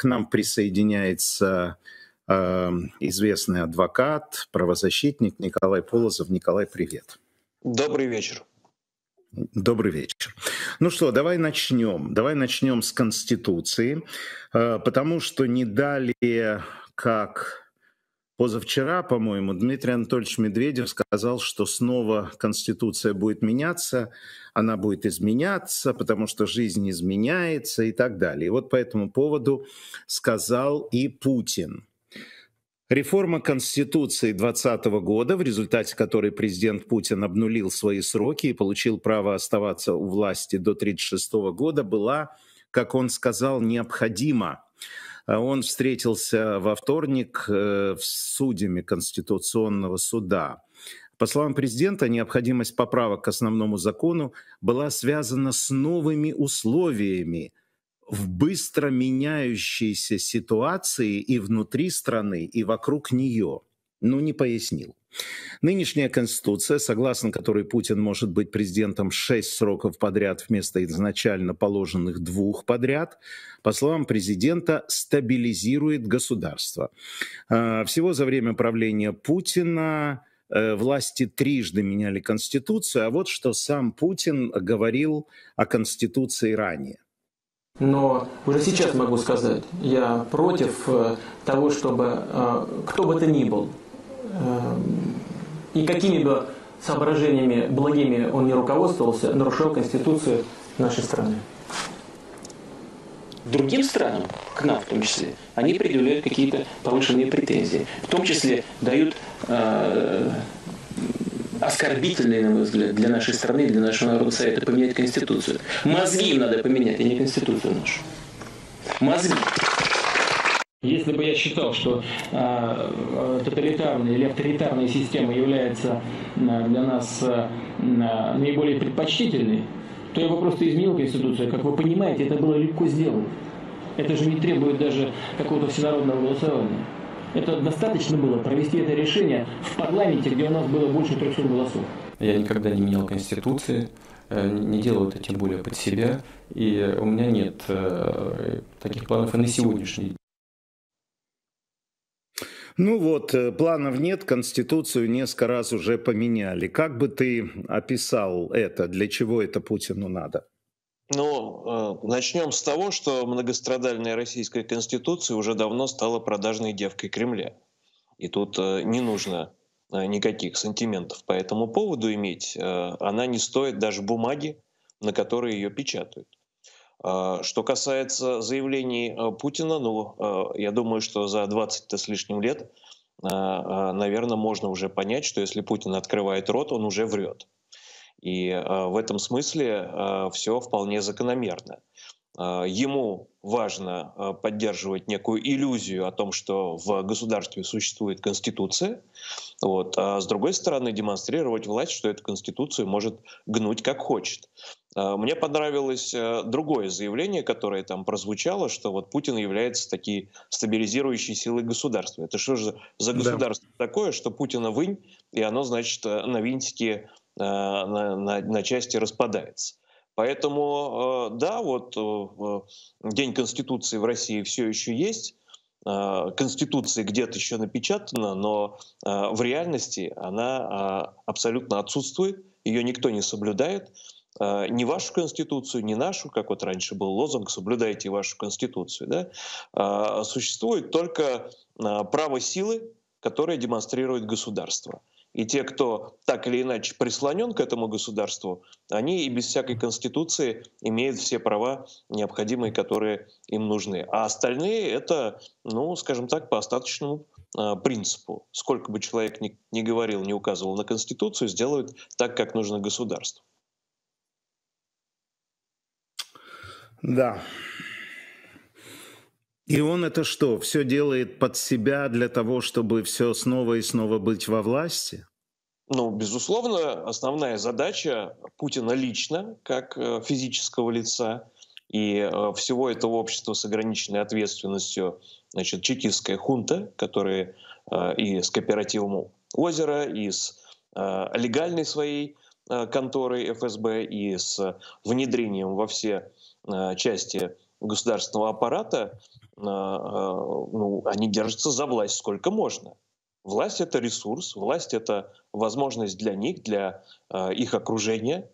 К нам присоединяется э, известный адвокат, правозащитник Николай Полозов. Николай, привет. Добрый вечер. Добрый вечер. Ну что, давай начнем. Давай начнем с Конституции, э, потому что не далее, как позавчера, по-моему, Дмитрий Анатольевич Медведев сказал, что снова Конституция будет меняться, она будет изменяться, потому что жизнь изменяется и так далее. И вот по этому поводу сказал и Путин. Реформа Конституции 2020 года, в результате которой президент Путин обнулил свои сроки и получил право оставаться у власти до 1936 года, была, как он сказал, необходима а он встретился во вторник с э, судьями Конституционного суда. По словам президента, необходимость поправок к основному закону была связана с новыми условиями в быстро меняющейся ситуации и внутри страны, и вокруг нее. Ну, не пояснил. Нынешняя конституция, согласно которой Путин может быть президентом шесть сроков подряд вместо изначально положенных двух подряд, по словам президента, стабилизирует государство. А, всего за время правления Путина э, власти трижды меняли конституцию, а вот что сам Путин говорил о конституции ранее. Но уже сейчас могу сказать, я против э, того, чтобы э, кто бы то ни был, Эм, и какими бы соображениями благими он не руководствовался, нарушил Конституцию нашей страны. Другим странам, к нам в том числе, они предъявляют какие-то повышенные претензии. В том числе дают э, оскорбительные, на мой взгляд, для нашей страны, для нашего народа совета поменять Конституцию. Мозги им надо поменять, а не Конституцию нашу. Мозги. Если бы я считал, что э, а, тоталитарная или авторитарная система является э, а, для нас э, наиболее предпочтительной, то я бы просто изменил Конституцию. Как вы понимаете, это было легко сделать. Это же не требует даже какого-то всенародного голосования. Это достаточно было провести это решение в парламенте, где у нас было больше 300 голосов. Я никогда не менял Конституции, э, не делал это тем более под себя, и у меня нет э, таких планов и на сегодняшний ну вот, э, планов нет, Конституцию несколько раз уже поменяли. Как бы ты описал это, для чего это Путину надо? Ну, э, начнем с того, что многострадальная российская конституция уже давно стала продажной девкой Кремля. И тут э, не нужно никаких сантиментов по этому поводу иметь. Она не стоит даже бумаги, на которой ее печатают. А, что касается заявлений а, Путина, ну, а, я думаю, что за 20 с лишним лет, наверное, можно уже понять, что если Путин открывает рот, он уже врет. И в этом смысле все вполне закономерно. Ему важно поддерживать некую иллюзию о том, что в государстве существует конституция, вот, а с другой стороны демонстрировать власть, что эту конституцию может гнуть как хочет. А, мне понравилось э, другое заявление, которое там прозвучало, что вот Путин является такие стабилизирующей силой государства. Это что же за государство да. такое, что Путина вынь, и оно, значит, э, на винтике, э, на, на, на части распадается. Поэтому, да, вот День Конституции в России все еще есть, конституция где-то еще напечатана, но в реальности она абсолютно отсутствует, ее никто не соблюдает. А, не вашу конституцию, не нашу, как вот раньше был лозунг «соблюдайте вашу конституцию», да, а, существует только а, право силы, которое демонстрирует государство. И те, кто так или иначе прислонен к этому государству, они и без всякой конституции имеют все права необходимые, которые им нужны. А остальные это, ну, скажем так, по остаточному принципу. Сколько бы человек ни, ни говорил, не указывал на конституцию, сделают так, как нужно государству. Да. И он это что, все делает под себя для того, чтобы все снова и снова быть во власти? Ну, безусловно, основная задача Путина лично, как э, физического лица, и э, всего этого общества с ограниченной ответственностью, значит, чекистская хунта, которые э, и с кооперативом «Озеро», и с легальной своей конторой ФСБ, и с внедрением во все Э, части государственного аппарата, э, э, ну, они держатся за власть сколько можно. Власть это ресурс, власть это возможность для них, для их окружения,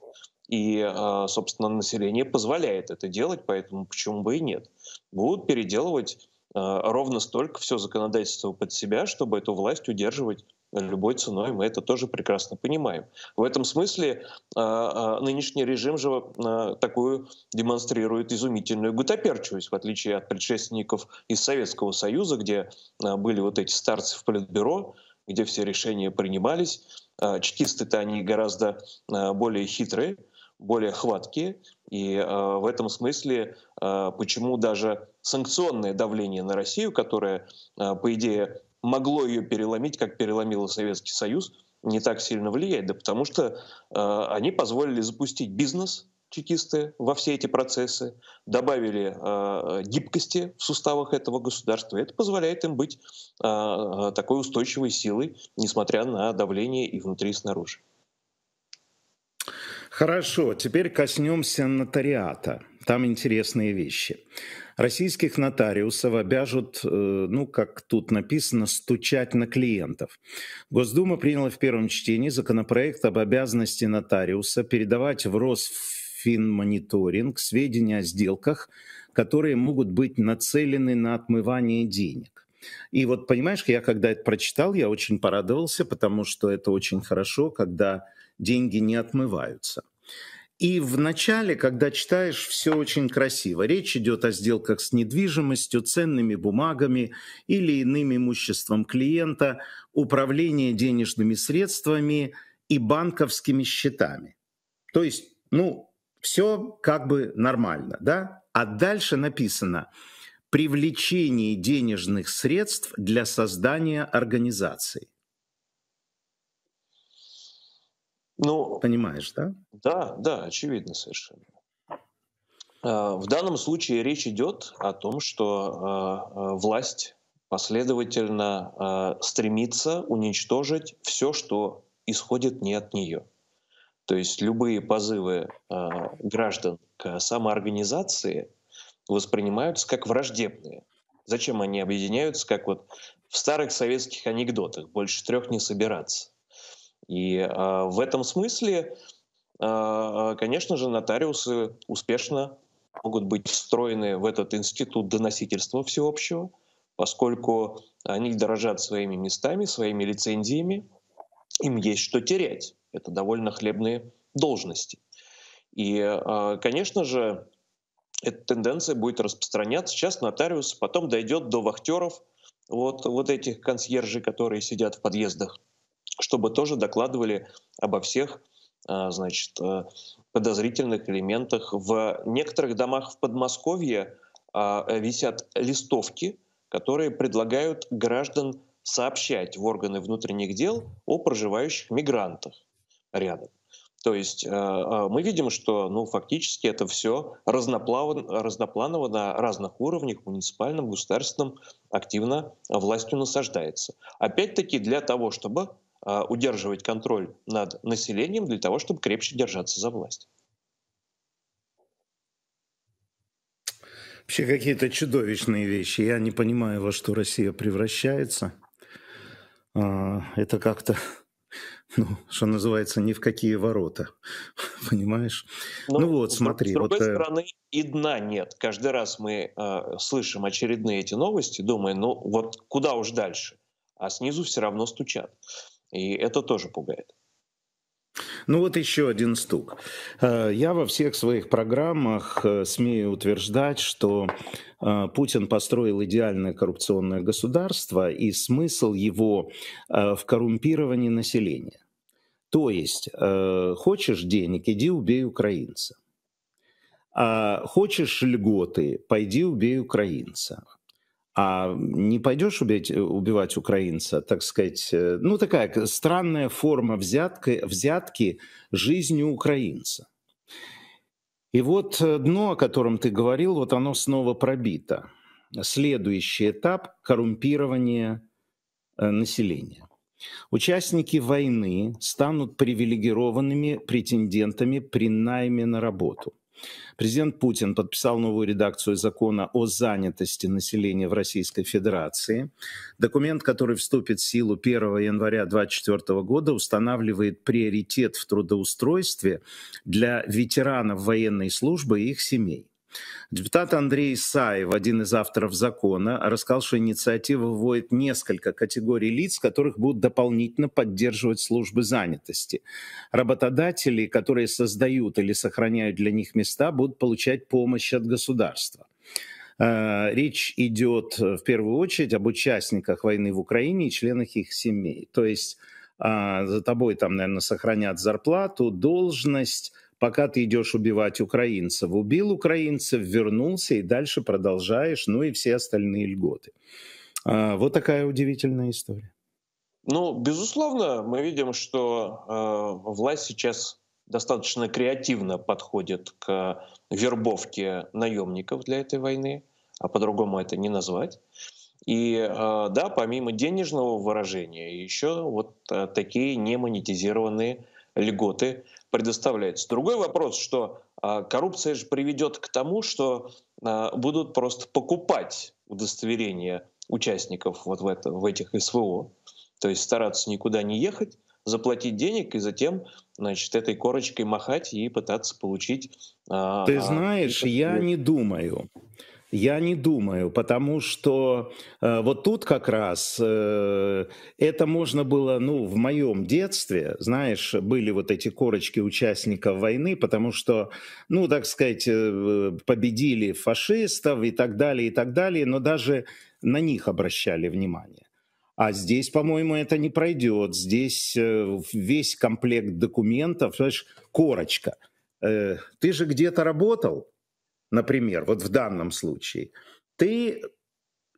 и, собственно, население позволяет это делать, поэтому почему бы и нет. Будут переделывать ровно столько все законодательство под себя, чтобы эту власть удерживать любой ценой, мы это тоже прекрасно понимаем. В этом смысле а, а, нынешний режим же а, такую демонстрирует изумительную гутоперчивость, в отличие от предшественников из Советского Союза, где были вот эти старцы в Политбюро, где все решения принимались. Чекисты-то они гораздо более хитрые, более хваткие, и в этом смысле почему даже санкционное давление на Россию, которое, по идее, могло ее переломить, как переломило Советский Союз, не так сильно влияет, да потому что э, они позволили запустить бизнес, чекисты во все эти процессы, добавили э, гибкости в суставах этого государства. Это позволяет им быть э, э такой устойчивой силой, несмотря на давление и внутри, и снаружи. Хорошо, теперь коснемся нотариата. Там интересные вещи российских нотариусов обяжут, э, ну, как тут написано, стучать на клиентов. Госдума приняла в первом чтении законопроект об обязанности нотариуса передавать в Росфинмониторинг сведения о сделках, которые могут быть нацелены на отмывание денег. И вот, понимаешь, я когда это прочитал, я очень порадовался, потому что это очень хорошо, когда деньги не отмываются – и в начале, когда читаешь, все очень красиво. Речь идет о сделках с недвижимостью, ценными бумагами или иным имуществом клиента, управлении денежными средствами и банковскими счетами. То есть, ну, все как бы нормально, да? А дальше написано «привлечение денежных средств для создания организации». Ну, Понимаешь, да? Да, да, очевидно совершенно. А, в данном случае речь идет о том, что а, а, власть последовательно стремится уничтожить все, что исходит не от нее. То есть любые позывы граждан к самоорганизации воспринимаются как враждебные. Зачем они объединяются, как вот в старых советских анекдотах, больше трех не собираться. И а, в этом смысле, а, а, конечно же, нотариусы успешно могут быть встроены в этот институт доносительства всеобщего, поскольку они дорожат своими местами, своими лицензиями, им есть что терять. Это довольно хлебные должности. И, конечно же, эта тенденция будет распространяться. Сейчас нотариус потом дойдет до вахтеров, вот, вот этих консьержей, которые сидят в подъездах чтобы тоже докладывали обо всех э, значит, э, подозрительных элементах. В некоторых домах в Подмосковье а, висят листовки, которые предлагают граждан сообщать в органы внутренних дел о проживающих мигрантах рядом. То есть э, мы видим, что ну, фактически это все разноплаван, разнопланово на разных уровнях, муниципальном, государственном, активно властью насаждается. Опять-таки для того, чтобы а, удерживать контроль над населением для того, чтобы крепче держаться за власть. Вообще какие-то чудовищные вещи. Я не понимаю, во что Россия превращается. А, это как-то, ну, что называется, ни в какие ворота. Понимаешь? Но, ну, ну вот, смотри. С другой вот, э, стороны, и дна нет. Каждый раз мы э, слышим очередные эти новости, думая, ну вот куда уж дальше. А снизу все равно стучат. И это тоже пугает. Ну вот еще один стук. Э, я во всех своих программах э, смею утверждать, что э, Путин построил идеальное коррупционное государство и смысл его в коррумпировании населения. То есть, хочешь денег, иди убей украинца. А хочешь льготы, пойди убей украинца а не пойдешь убить, э, убивать украинца, так сказать, э, ну такая странная форма взятки, взятки жизнью украинца. И вот э, дно, о котором ты говорил, вот оно снова пробито. Следующий этап – коррумпирование населения. Участники войны станут привилегированными претендентами при найме на работу – Президент Путин подписал новую редакцию закона о занятости населения в Российской Федерации. Документ, который вступит в силу 1 января 2024 года, устанавливает приоритет в трудоустройстве для ветеранов военной службы и их семей. Депутат Андрей Исаев, один из авторов закона, рассказал, что инициатива вводит несколько категорий лиц, которых будут дополнительно поддерживать службы занятости. Работодатели, которые создают или сохраняют для них места, будут получать помощь от государства. Э, речь идет э, в первую очередь об участниках войны в Украине и членах их семей. То есть а, за тобой там, наверное, сохранят зарплату, должность, пока ты идешь убивать украинцев. Убил украинцев, вернулся и дальше продолжаешь, ну и все остальные льготы. А, вот такая удивительная история. Ну, безусловно, мы видим, что э, власть сейчас достаточно креативно подходит к вербовке наемников для этой войны, а по-другому это не назвать. И э, да, помимо денежного выражения, еще вот э, такие немонетизированные льготы предоставляется. Другой вопрос, что а, коррупция же приведет к тому, что а, будут просто покупать удостоверения участников вот в, это, в этих СВО, то есть стараться никуда не ехать, заплатить денег и затем, значит, этой корочкой махать и пытаться получить. А, Ты а, знаешь, это... я не думаю. Я не думаю, потому что э, вот тут как раз э, это можно было, ну, в моем детстве, знаешь, были вот эти корочки участников войны, потому что, ну, так сказать, э, победили фашистов и так далее, и так далее, но даже на них обращали внимание. А здесь, по-моему, это не пройдет. Здесь э, весь комплект документов, знаешь, корочка. Э, ты же где-то работал, например, вот в данном случае, ты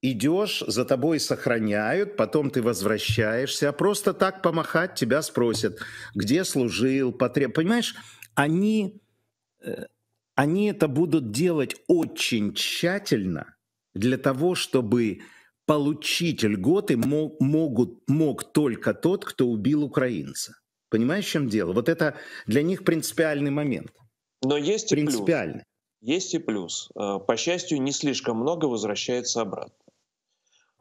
идешь, за тобой сохраняют, потом ты возвращаешься, а просто так помахать тебя спросят, где служил, потреб... Понимаешь, они, э, они это будут делать очень тщательно для того, чтобы получить льготы мог, могут, мог только тот, кто убил украинца. Понимаешь, в чем дело? Вот это для них принципиальный момент. Но есть принципиальный. Есть и плюс. Э, по счастью, не слишком много возвращается обратно.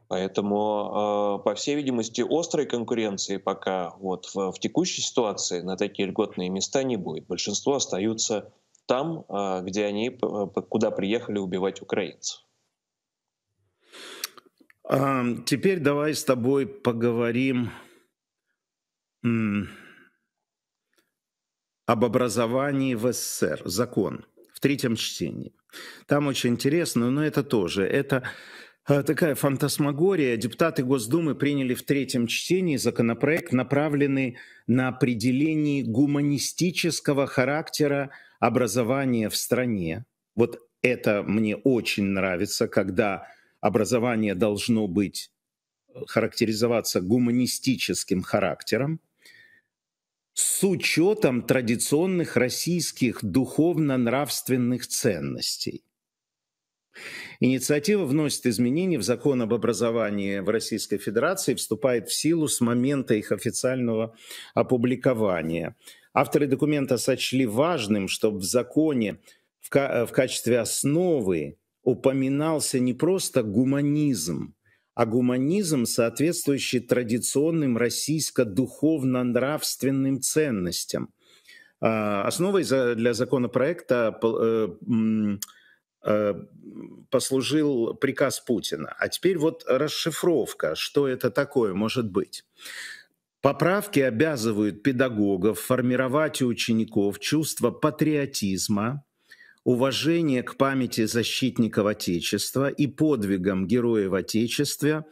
Поэтому, э, по всей видимости, острой конкуренции пока вот в, в текущей ситуации на такие льготные места не будет. Большинство остаются там, э, где они, куда приехали убивать украинцев. А, теперь давай с тобой поговорим об образовании в СССР, закон в третьем чтении. Там очень интересно, но это тоже, это э, такая фантасмагория. Депутаты Госдумы приняли в третьем чтении законопроект, направленный на определение гуманистического характера образования в стране. Вот это мне очень нравится, когда образование должно быть э, характеризоваться гуманистическим характером с учетом традиционных российских духовно-нравственных ценностей. Инициатива вносит изменения в закон об образовании в Российской Федерации и вступает в силу с момента их официального опубликования. Авторы документа сочли важным, чтобы в законе в, э, в качестве основы упоминался не просто гуманизм, а гуманизм, соответствующий традиционным российско-духовно-нравственным ценностям. А, основой для законопроекта э, э, послужил приказ Путина. А теперь вот расшифровка, что это такое может быть. Поправки обязывают педагогов формировать у учеников чувство патриотизма, уважение к памяти защитников Отечества и подвигам героев Отечества,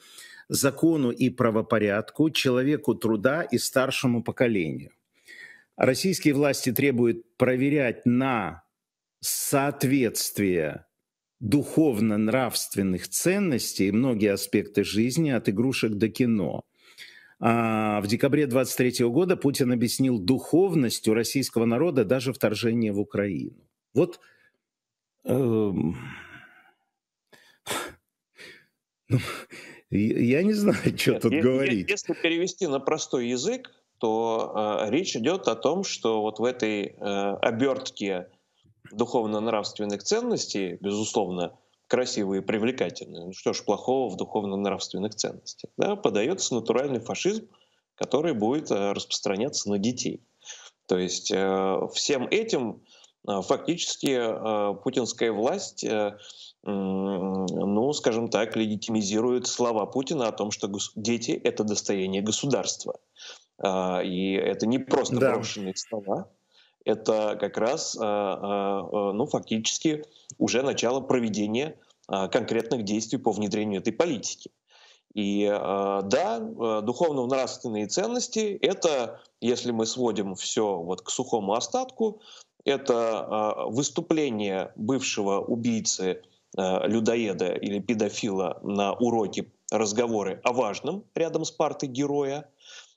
закону и правопорядку, человеку труда и старшему поколению. Российские власти требуют проверять на соответствие духовно-нравственных ценностей многие аспекты жизни от игрушек до кино. А в декабре 23 года Путин объяснил духовностью российского народа даже вторжение в Украину. Вот Эм. Ну, я не знаю, что Нет, тут если, говорить. Если перевести на простой язык, то э, речь идет о том, что вот в этой э, обертке духовно-нравственных ценностей, безусловно, красивые и привлекательные. Ну что ж плохого в духовно-нравственных ценностях? Да, подается натуральный фашизм, который будет э, распространяться на детей. То есть э, всем этим а, фактически а, путинская власть э, ну, скажем так, легитимизирует слова Путина о том, что дети — это достояние государства. А, и это не просто да. брошенные слова, это как раз, ну, фактически уже начало проведения конкретных действий по внедрению этой политики. И да, духовно-нравственные ценности — это, если мы сводим все вот к сухому остатку, это а, выступление бывшего убийцы а, людоеда или педофила на уроке разговоры о важном рядом с партой героя,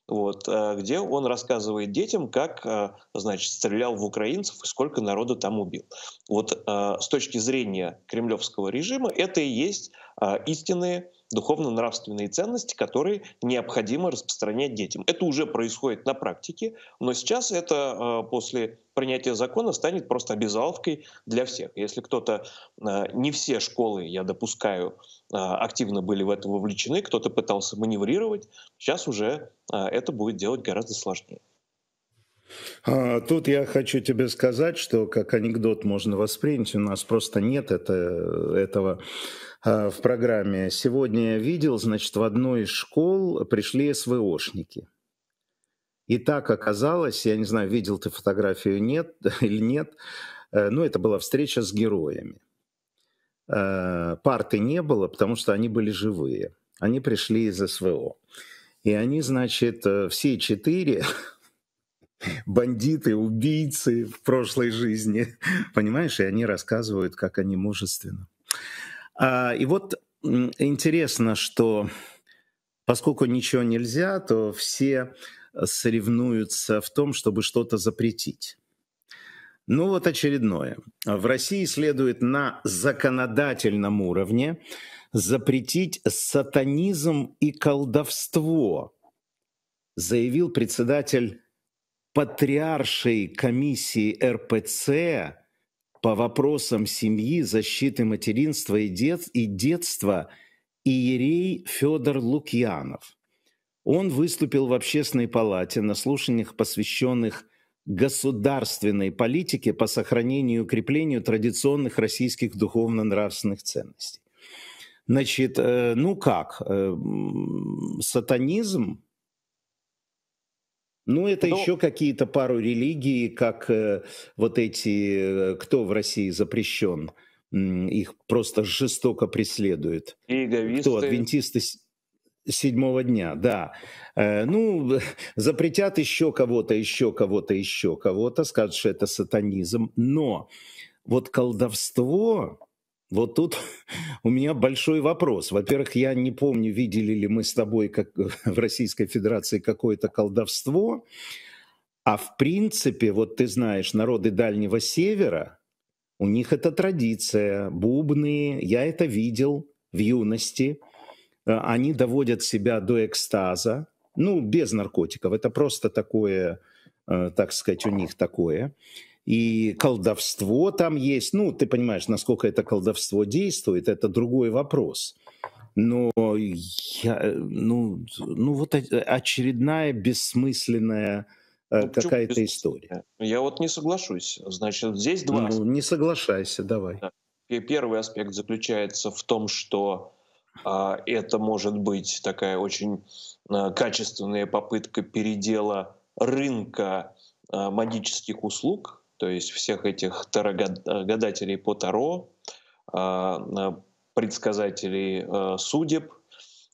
вот, а, где он рассказывает детям, как значит, стрелял в украинцев и сколько народу там убил. Вот с точки зрения кремлевского режима это и есть истинные духовно-нравственные ценности, которые необходимо распространять детям. Это уже происходит на практике, но сейчас это э, после принятия закона станет просто обязаловкой для всех. Если кто-то, э, не все школы, я допускаю, э, активно были в это вовлечены, кто-то пытался маневрировать, сейчас уже это будет делать гораздо сложнее. А, тут я хочу тебе сказать, что как анекдот можно воспринять, у нас просто нет это, этого а, в программе. Сегодня я видел, значит, в одной из школ пришли СВОшники. И так оказалось, я не знаю, видел ты фотографию нет или нет, э, Но ну, это была встреча с героями. Э, парты не было, потому что они были живые. Они пришли из СВО. И они, значит, э, все четыре бандиты, убийцы в прошлой жизни, понимаешь, и они рассказывают, как они мужественно. А, и вот интересно, что поскольку ничего нельзя, то все соревнуются в том, чтобы что-то запретить. Ну вот очередное. В России следует на законодательном уровне запретить сатанизм и колдовство, заявил председатель патриаршей комиссии РПЦ по вопросам семьи, защиты материнства и, дет, и детства Иерей Федор Лукьянов. Он выступил в общественной палате на слушаниях, посвященных государственной политике по сохранению и укреплению традиционных российских духовно-нравственных ценностей. Значит, э, ну как, э, сатанизм ну, это Но... еще какие-то пару религий, как э, вот эти, э, кто в России запрещен, их просто жестоко преследуют. Иеговисты. Кто? Адвентисты седьмого дня, да. Э, ну, запретят еще кого-то, еще кого-то, еще кого-то, скажут, что это сатанизм. Но вот колдовство, вот тут у меня большой вопрос. Во-первых, я не помню, видели ли мы с тобой как в Российской Федерации какое-то колдовство. А в принципе, вот ты знаешь, народы Дальнего Севера, у них это традиция, бубны, я это видел в юности. Э, они доводят себя до экстаза, ну, без наркотиков. Это просто такое, э, так сказать, у них такое и колдовство там есть. Ну, ты понимаешь, насколько это колдовство действует, это другой вопрос. Но я, э, ну, ну вот очередная бессмысленная э, ну, какая-то история. Ну, я вот не соглашусь. Значит, здесь два. Ну, не соглашайся, давай. Первый аспект заключается в том, что а, это может быть такая очень а, качественная попытка передела рынка а, магических услуг то есть всех этих тарогадателей по Таро, а, предсказателей а, судеб.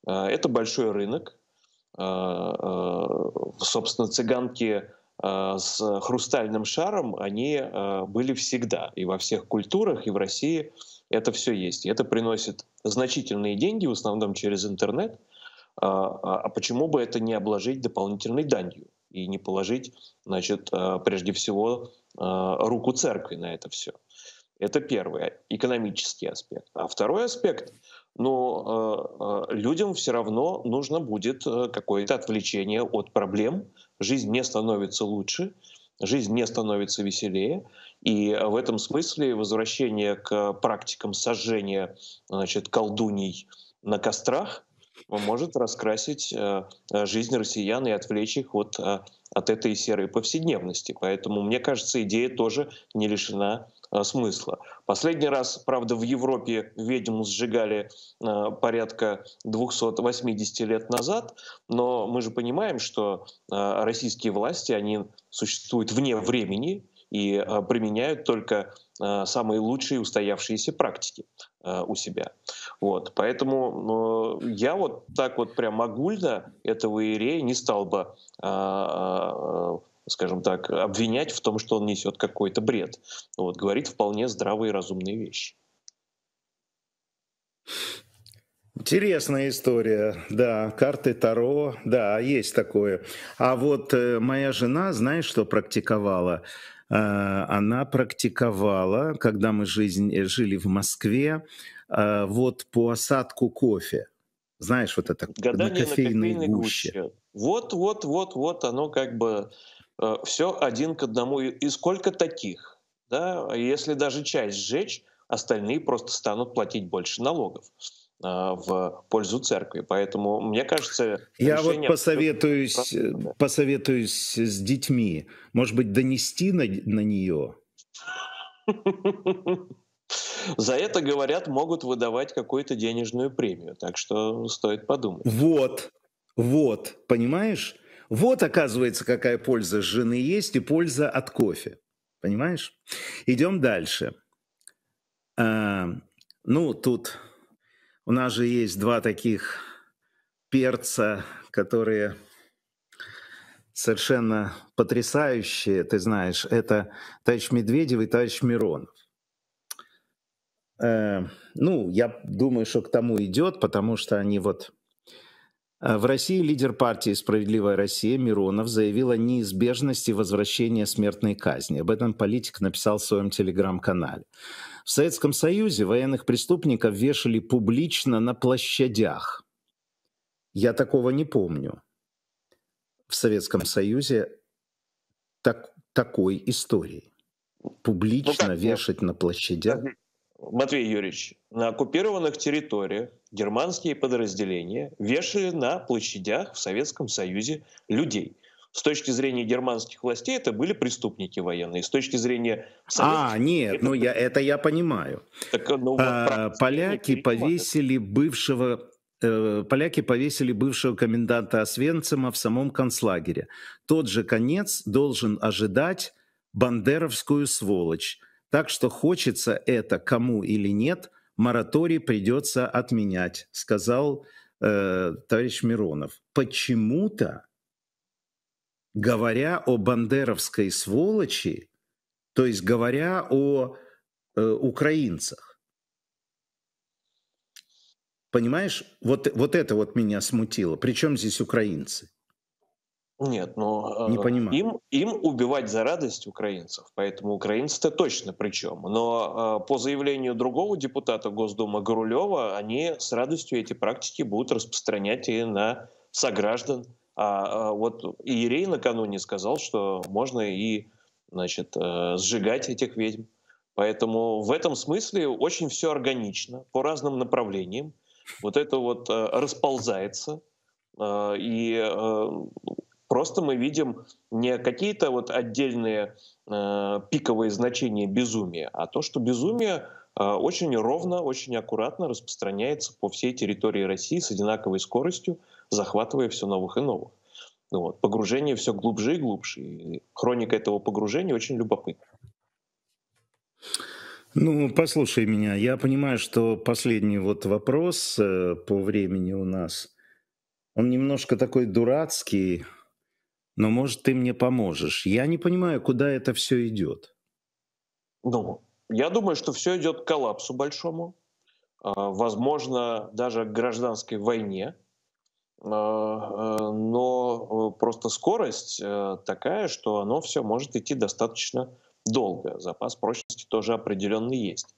А, это большой рынок. Собственно, цыганки с хрустальным шаром, они были всегда и во всех культурах, и в России это все есть. И это приносит значительные деньги, в основном через интернет. А почему бы это не обложить дополнительной данью и не положить, значит, прежде всего Э, руку церкви на это все. Это первый экономический аспект. А второй аспект, ну, э, э, людям все равно нужно будет какое-то отвлечение от проблем. Жизнь не становится лучше, жизнь не становится веселее. И в этом смысле возвращение к практикам сожжения значит, колдуний на кострах может раскрасить жизнь россиян и отвлечь их от от этой серой повседневности. Поэтому, мне кажется, идея тоже не лишена а, смысла. Последний раз, правда, в Европе ведьм сжигали а, порядка 280 лет назад, но мы же понимаем, что а, российские власти, они существуют вне времени, и а, применяют только а, самые лучшие устоявшиеся практики а, у себя. Вот. Поэтому э, я вот так вот прям огульно этого иерея не стал бы скажем так, обвинять в том, что он несет какой-то бред. Вот, говорит вполне здравые и разумные вещи. Интересная история, да, карты Таро, да, есть такое. А вот э, моя жена, знаешь, что практиковала? Э, она практиковала, когда мы жизнь, э, жили в Москве, э, вот по осадку кофе. Знаешь, вот это Гадание на кофейной, на кофейной гуще. Вот, вот, вот, вот оно как бы э, все один к одному. И сколько таких? Да? Если даже часть сжечь, остальные просто станут платить больше налогов. А, в пользу церкви. Поэтому, мне кажется... Я вот посоветуюсь, э, посоветуюсь с детьми. Может быть, донести на, на нее? За это, говорят, могут выдавать какую-то денежную премию. Так что стоит подумать. Вот, вот, понимаешь? Вот, оказывается, какая польза с жены есть и польза от кофе. Понимаешь? Идем дальше. А, ну, тут у нас же есть два таких перца, которые совершенно потрясающие, ты знаешь, это товарищ Медведев и товарищ Миронов. Э, ну, я думаю, что к тому идет, потому что они вот Э, в России лидер партии «Справедливая Россия» Миронов заявил о неизбежности возвращения смертной казни. Об этом политик написал в своем телеграм-канале. В Советском Союзе военных преступников вешали публично на площадях. Я такого не помню. В Советском Союзе так, такой истории. Публично ну, как, вешать ну, на площадях. Подожди, Матвей Юрьевич, на оккупированных территориях германские подразделения вешали на площадях в Советском Союзе людей. С точки зрения германских властей это были преступники военные. С точки зрения а, советских, а нет, это... ну я это я понимаю. Так, ну, а, поляки повесили бывшего э, поляки повесили бывшего коменданта Освенцима в самом концлагере. Тот же конец должен ожидать бандеровскую сволочь так что хочется это кому или нет, мораторий придется отменять, сказал э, товарищ Миронов. Почему-то, говоря о бандеровской сволочи, то есть говоря о э, украинцах, понимаешь, вот, вот это вот меня смутило. Причем здесь украинцы? Нет, но не э, понимаю. Им, им убивать за радость украинцев, поэтому украинцы-то точно причем. Но э, по заявлению другого депутата Госдумы Горулева, они с радостью эти практики будут распространять и на сограждан. А, э, вот Иерей накануне сказал, что можно и значит, сжигать этих ведьм. Поэтому в этом смысле очень все органично, по разным направлениям. Вот это вот расползается. И Просто мы видим не какие-то вот отдельные э, пиковые значения безумия, а то, что безумие э, очень ровно, очень аккуратно распространяется по всей территории России с одинаковой скоростью, захватывая все новых и новых. Ну вот. Погружение все глубже и глубже. И хроника этого погружения очень любопытна. Ну, послушай меня. Я понимаю, что последний вот вопрос э, по времени у нас, он немножко такой дурацкий, но, может, ты мне поможешь. Я не понимаю, куда это все идет. Ну, я думаю, что все идет к коллапсу большому, а, возможно, даже к гражданской войне, а, а, но э, просто скорость э, такая, что оно все может идти достаточно долго. Запас прочности тоже определенный есть.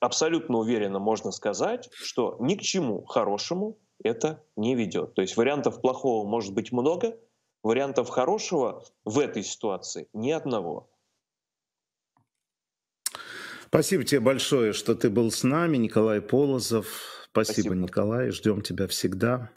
Абсолютно уверенно можно сказать, что ни к чему хорошему это не ведет. То есть вариантов плохого может быть много, Вариантов хорошего в этой ситуации ни одного. Спасибо тебе большое, что ты был с нами, Николай Полозов. Спасибо, Спасибо. Николай. Ждем тебя всегда.